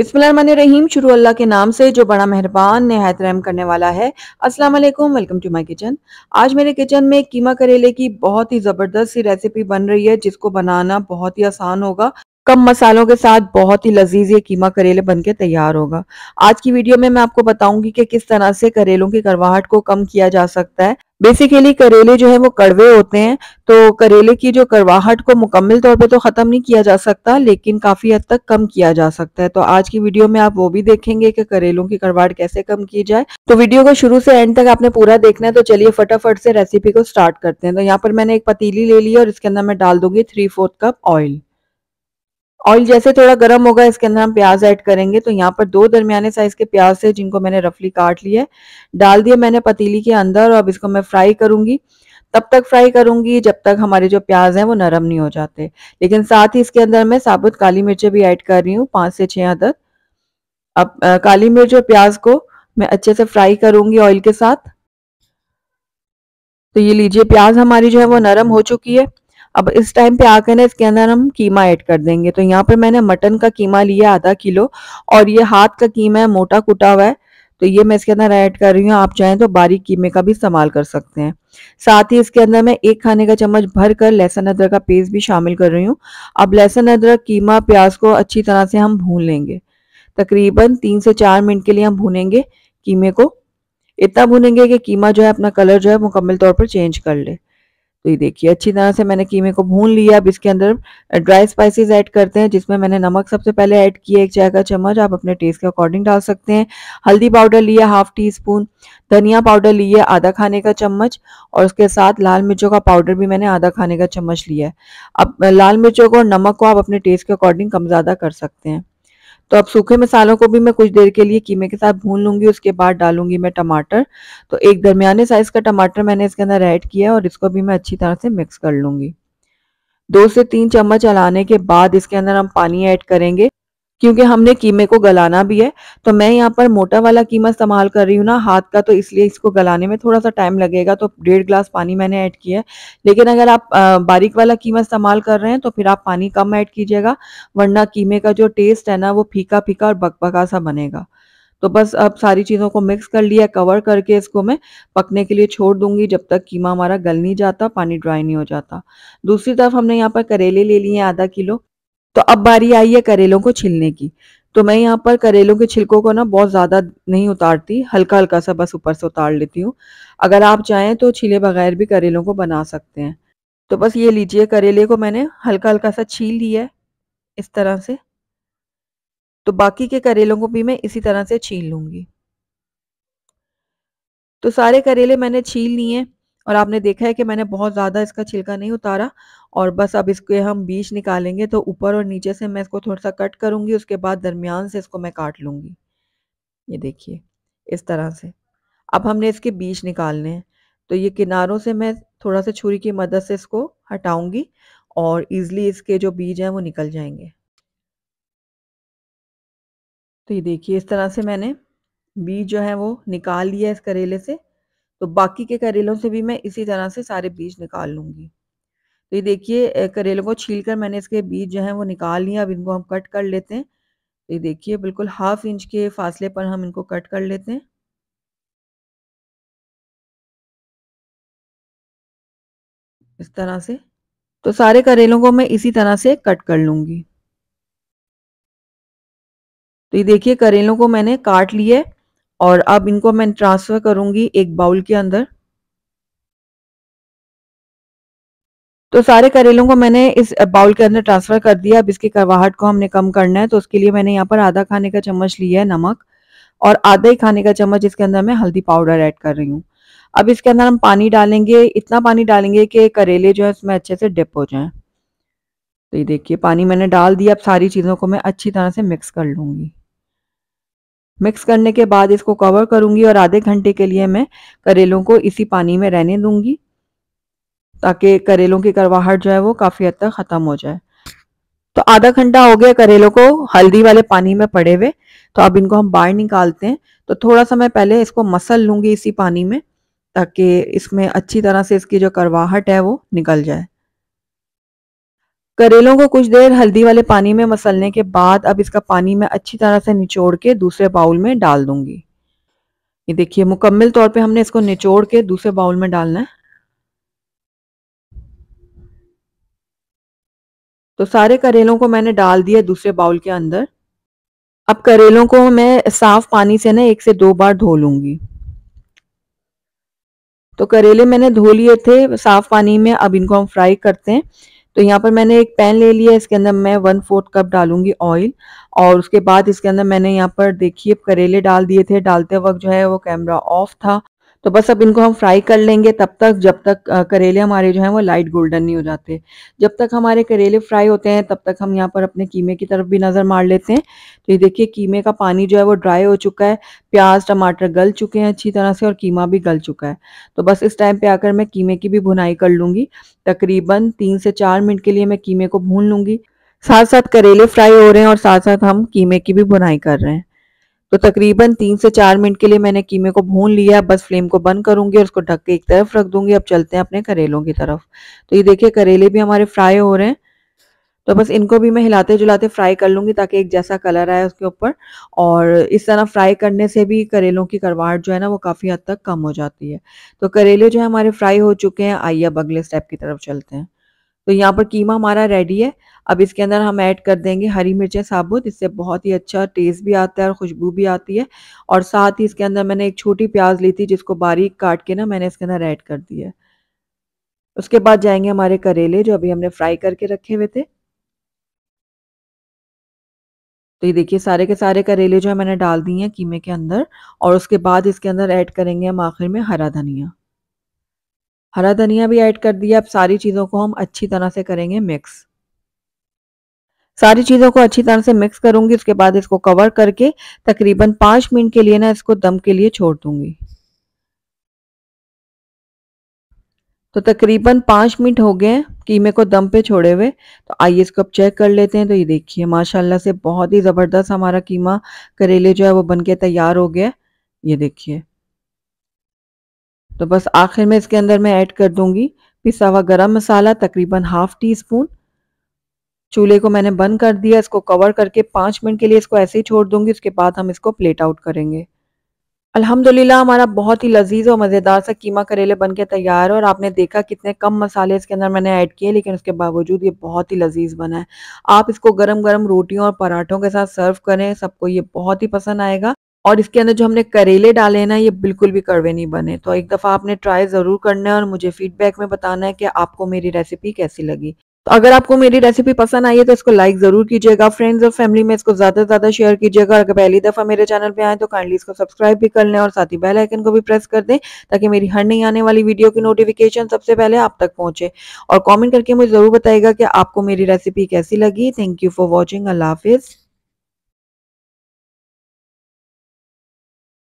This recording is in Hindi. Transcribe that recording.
बिस्मिल्लाहिर्रहमान शुरू अल्लाह के नाम से जो बड़ा मेहरबान नहायत रहम करने वाला है अस्सलाम वालेकुम वेलकम टू माय किचन आज मेरे किचन में कीमा करेले की बहुत ही ज़बरदस्त सी रेसिपी बन रही है जिसको बनाना बहुत ही आसान होगा कम मसालों के साथ बहुत ही लजीज ये कीमा करेले बनके तैयार होगा आज की वीडियो में मैं आपको बताऊंगी कि किस तरह से करेलों की करवाहट को कम किया जा सकता है बेसिकली करेले जो है वो कड़वे होते हैं तो करेले की जो करवाहट को मुकम्मल तौर पे तो ख़त्म नहीं किया जा सकता लेकिन काफ़ी हद तक कम किया जा सकता है तो आज की वीडियो में आप वो भी देखेंगे कि करेलों की करवाहट कैसे कम की जाए तो वीडियो को शुरू से एंड तक आपने पूरा देखना है तो चलिए फटाफट से रेसिपी को स्टार्ट करते हैं तो यहाँ पर मैंने एक पतीली ले ली और इसके अंदर मैं डाल दूंगी three fourth cup oil oil जैसे थोड़ा गर्म होगा इसके अंदर हम प्याज ऐड करेंगे तो यहाँ पर दो दरमियाने साइज के प्याज थे जिनको मैंने रफली काट लिया है डाल दिए मैंने पतीली के अंदर और अब इसको मैं फ्राई करूंगी तब तक फ्राई करूंगी जब तक हमारे जो प्याज हैं वो नरम नहीं हो जाते लेकिन साथ ही इसके अंदर मैं साबुत काली मिर्चें भी ऐड कर रही हूँ पाँच से छः अदद अब आ, काली मिर्च और प्याज को मैं अच्छे से फ्राई करूंगी ऑयल के साथ तो ये लीजिए प्याज हमारी जो है वो नरम हो चुकी है अब इस टाइम पे आकर ना इसके अंदर हम कीमा ऐड कर देंगे तो यहाँ पर मैंने मटन का कीमा लिया आधा किलो और ये हाथ का कीमा है मोटा कुटा हुआ है तो ये मैं इसके अंदर ऐड कर रही हूँ आप चाहें तो बारीक कीमे का भी इस्तेमाल कर सकते हैं साथ ही इसके अंदर मैं एक खाने का चम्मच भर कर लहसुन अदरक का पेस्ट भी शामिल कर रही हूँ अब लहसुन अदरक कीमा प्याज को अच्छी तरह से हम भून लेंगे तकरीबन तीन से चार मिनट के लिए हम भूनेंगे कीमे को इतना भूनेंगे कि कीमा जो है अपना कलर जो है मुकम्मल तौर पर चेंज कर ले तो ये देखिए अच्छी तरह से मैंने कीमे को भून लिया अब इसके अंदर ड्राई स्पाइसेस ऐड करते हैं जिसमें मैंने नमक सबसे पहले ऐड किया एक चाय का चम्मच आप अपने टेस्ट के अकॉर्डिंग डाल सकते हैं हल्दी पाउडर लिया हाफ टी स्पून धनिया पाउडर लिया आधा खाने का चम्मच और उसके साथ लाल मिर्चों का पाउडर भी मैंने आधा खाने का चम्मच लिया है अब लाल मिर्चों को और नमक को आप अपने टेस्ट के अकॉर्डिंग कम ज़्यादा कर सकते हैं तो अब सूखे मसालों को भी मैं कुछ देर के लिए कीमे के साथ भून लूंगी उसके बाद डालूंगी मैं टमाटर तो एक दरमियाने साइज़ का टमाटर मैंने इसके अंदर ऐड किया और इसको भी मैं अच्छी तरह से मिक्स कर लूंगी दो से तीन चम्मच चलाने के बाद इसके अंदर हम पानी ऐड करेंगे क्योंकि हमने कीमे को गलाना भी है तो मैं यहाँ पर मोटा वाला कीमा इस्तेमाल कर रही हूँ ना हाथ का तो इसलिए इसको गलाने में थोड़ा सा टाइम लगेगा तो डेढ़ ग्लास पानी मैंने ऐड किया है लेकिन अगर आप बारीक वाला कीमा इस्तेमाल कर रहे हैं तो फिर आप पानी कम ऐड कीजिएगा वरना कीमे का जो टेस्ट है ना वो फीका फीका और बकबका सा बनेगा तो बस अब सारी चीज़ों को मिक्स कर लिया कवर करके इसको मैं पकने के लिए छोड़ दूंगी जब तक कीमा हमारा गल नहीं जाता पानी ड्राई नहीं हो जाता दूसरी तरफ हमने यहाँ पर करेले ले लिए आधा किलो तो अब बारी आई है करेलों को छिलने की तो मैं यहाँ पर करेलों के छिलकों को ना बहुत ज़्यादा नहीं उतारती हल्का हल्का सा बस ऊपर से उतार लेती हूँ अगर आप चाहें तो छिले बगैर भी करेलों को बना सकते हैं तो बस ये लीजिए करेले को मैंने हल्का हल्का सा छील लिया है इस तरह से तो बाकी के करेलों को भी मैं इसी तरह से छील लूंगी तो सारे करेले मैंने छील लिए और आपने देखा है कि मैंने बहुत ज़्यादा इसका छिलका नहीं उतारा और बस अब इसके हम बीज निकालेंगे तो ऊपर और नीचे से मैं इसको थोड़ा सा कट करूँगी उसके बाद दरमियान से इसको मैं काट लूँगी ये देखिए इस तरह से अब हमने इसके बीज निकालने हैं तो ये किनारों से मैं थोड़ा सा छुरी की मदद से इसको हटाऊँगी और ईज़िली इसके जो बीज हैं वो निकल जाएंगे तो ये देखिए इस तरह से मैंने बीज जो है वो निकाल लिया इस करेले से तो बाकी के करेलों से भी मैं इसी तरह से सारे बीज निकाल लूंगी तो ये देखिए करेलों को छील कर मैंने इसके बीज जो है वो निकाल लिया अब इनको हम कट कर लेते हैं तो ये देखिए बिल्कुल हाफ इंच के फासले पर हम इनको कट कर लेते हैं इस तरह से तो सारे करेलों को मैं इसी तरह से कट कर लूंगी तो ये देखिए करेलों को मैंने काट लिए और अब इनको मैं ट्रांसफ़र करूंगी एक बाउल के अंदर तो सारे करेलों को मैंने इस बाउल के अंदर ट्रांसफ़र कर दिया अब इसकी करवाहट को हमने कम करना है तो उसके लिए मैंने यहाँ पर आधा खाने का चम्मच लिया है नमक और आधा ही खाने का चम्मच इसके अंदर मैं हल्दी पाउडर ऐड कर रही हूँ अब इसके अंदर हम पानी डालेंगे इतना पानी डालेंगे कि करेले जो है उसमें अच्छे से डिप हो जाए तो ये देखिए पानी मैंने डाल दिया अब सारी चीज़ों को मैं अच्छी तरह से मिक्स कर लूंगी मिक्स करने के बाद इसको कवर करूंगी और आधे घंटे के लिए मैं करेलों को इसी पानी में रहने दूंगी ताकि करेलों की करवाहट जो है वो काफ़ी हद तक ख़त्म हो जाए तो आधा घंटा हो गया करेलों को हल्दी वाले पानी में पड़े हुए तो अब इनको हम बाहर निकालते हैं तो थोड़ा समय पहले इसको मसल लूंगी इसी पानी में ताकि इसमें अच्छी तरह से इसकी जो करवाहट है वो निकल जाए करेलों को कुछ देर हल्दी वाले पानी में मसलने के बाद अब इसका पानी मैं अच्छी तरह से निचोड़ के दूसरे बाउल में डाल दूंगी ये देखिए मुकम्मल तौर पे हमने इसको निचोड़ के दूसरे बाउल में डालना है तो सारे करेलों को मैंने डाल दिया दूसरे बाउल के अंदर अब करेलों को मैं साफ पानी से ना एक से दो बार धो लूंगी तो करेले मैंने धो लिए थे साफ पानी में अब इनको हम फ्राई करते हैं तो यहाँ पर मैंने एक पैन ले लिया इसके अंदर मैं वन फोर्थ कप डालूंगी ऑयल और उसके बाद इसके अंदर मैंने यहाँ पर देखिए करेले डाल दिए थे डालते वक्त जो है वो कैमरा ऑफ था तो बस अब इनको हम फ्राई कर लेंगे तब तक जब तक करेले हमारे जो हैं वो लाइट गोल्डन नहीं हो जाते जब तक हमारे करेले फ्राई होते हैं तब तक हम यहाँ पर अपने कीमे की तरफ भी नज़र मार लेते हैं तो ये देखिए कीमे का पानी जो है वो ड्राई हो चुका है प्याज टमाटर गल चुके हैं अच्छी तरह से और कीमा भी गल चुका है तो बस इस टाइम पर आकर मैं कीमे की भी भुनाई कर लूँगी तकरीबन तीन से चार मिनट के लिए मैं कीमे को भून लूँगी साथ साथ करेले फ्राई हो रहे हैं और साथ साथ हम कीमे की भी भुनाई कर रहे हैं तो तकरीबन तीन से चार मिनट के लिए मैंने कीमे को भून लिया बस फ्लेम को बंद करूंगी और उसको ढक के एक तरफ रख दूंगी अब चलते हैं अपने करेलों की तरफ तो ये देखिए करेले भी हमारे फ्राई हो रहे हैं तो बस इनको भी मैं हिलाते जुलाते फ्राई कर लूंगी ताकि एक जैसा कलर आए उसके ऊपर और इस तरह फ्राई करने से भी करेलों की करवाहट जो है ना वो काफ़ी हद तक कम हो जाती है तो करेले जो है हमारे फ्राई हो चुके हैं आइए अब अगले स्टेप की तरफ चलते हैं तो यहाँ पर कीमा हमारा रेडी है अब इसके अंदर हम ऐड कर देंगे हरी मिर्चें साबुत इससे बहुत ही अच्छा टेस्ट भी आता है और खुशबू भी आती है और साथ ही इसके अंदर मैंने एक छोटी प्याज ली थी जिसको बारीक काट के ना मैंने इसके अंदर ऐड कर दिया है उसके बाद जाएंगे हमारे करेले जो अभी हमने फ्राई करके रखे हुए थे तो ये देखिए सारे के सारे करेले जो है मैंने डाल दिए हैं कीमे के अंदर और उसके बाद इसके अंदर ऐड करेंगे हम आखिर में हरा धनिया हरा धनिया भी ऐड कर दिया अब सारी चीज़ों को हम अच्छी तरह से करेंगे मिक्स सारी चीज़ों को अच्छी तरह से मिक्स करूंगी उसके बाद इसको कवर करके तकरीबन पाँच मिनट के लिए ना इसको दम के लिए छोड़ दूंगी तो तकरीबन पाँच मिनट हो गए कीमे को दम पे छोड़े हुए तो आइए इसको अब चेक कर लेते हैं तो ये देखिए माशाल्लाह से बहुत ही ज़बरदस्त हमारा कीमा करेले जो है वो बनके तैयार हो गया ये देखिए तो बस आखिर में इसके अंदर मैं ऐड कर दूंगी पिसा हुआ गरम मसाला तकरीबन हाफ टी स्पून चूल्हे को मैंने बंद कर दिया इसको कवर करके पाँच मिनट के लिए इसको ऐसे ही छोड़ दूंगी उसके बाद हम इसको प्लेट आउट करेंगे अल्हम्दुलिल्लाह हमारा बहुत ही लजीज और मज़ेदार सा कीमा करेले बन के तैयार है और आपने देखा कितने कम मसाले इसके अंदर मैंने ऐड किए लेकिन उसके बावजूद ये बहुत ही लजीज बना है आप इसको गरम गरम रोटियों और पराठों के साथ सर्व करें सबको ये बहुत ही पसंद आएगा और इसके अंदर जो हमने करेले डाले हैं ना ये बिल्कुल भी कड़वे नहीं बने तो एक दफ़ा आपने ट्राई ज़रूर करना है और मुझे फीडबैक में बताना है कि आपको मेरी रेसिपी कैसी लगी तो अगर आपको मेरी रेसिपी पसंद आई है तो इसको लाइक ज़रूर कीजिएगा फ्रेंड्स और फैमिली में इसको ज़्यादा से ज़्यादा शेयर कीजिएगा अगर पहली दफ़ा मेरे चैनल पे आए तो काइंडली इसको सब्सक्राइब भी कर लें और साथ ही बेल आइकन को भी प्रेस कर दें ताकि मेरी हर नई आने वाली वीडियो की नोटिफिकेशन सबसे पहले आप तक पहुँचे और कॉमेंट करके मुझे ज़रूर बताएगा कि आपको मेरी रेसिपी कैसी लगी थैंक यू फॉर वॉचिंग अल्लाह हाफिज़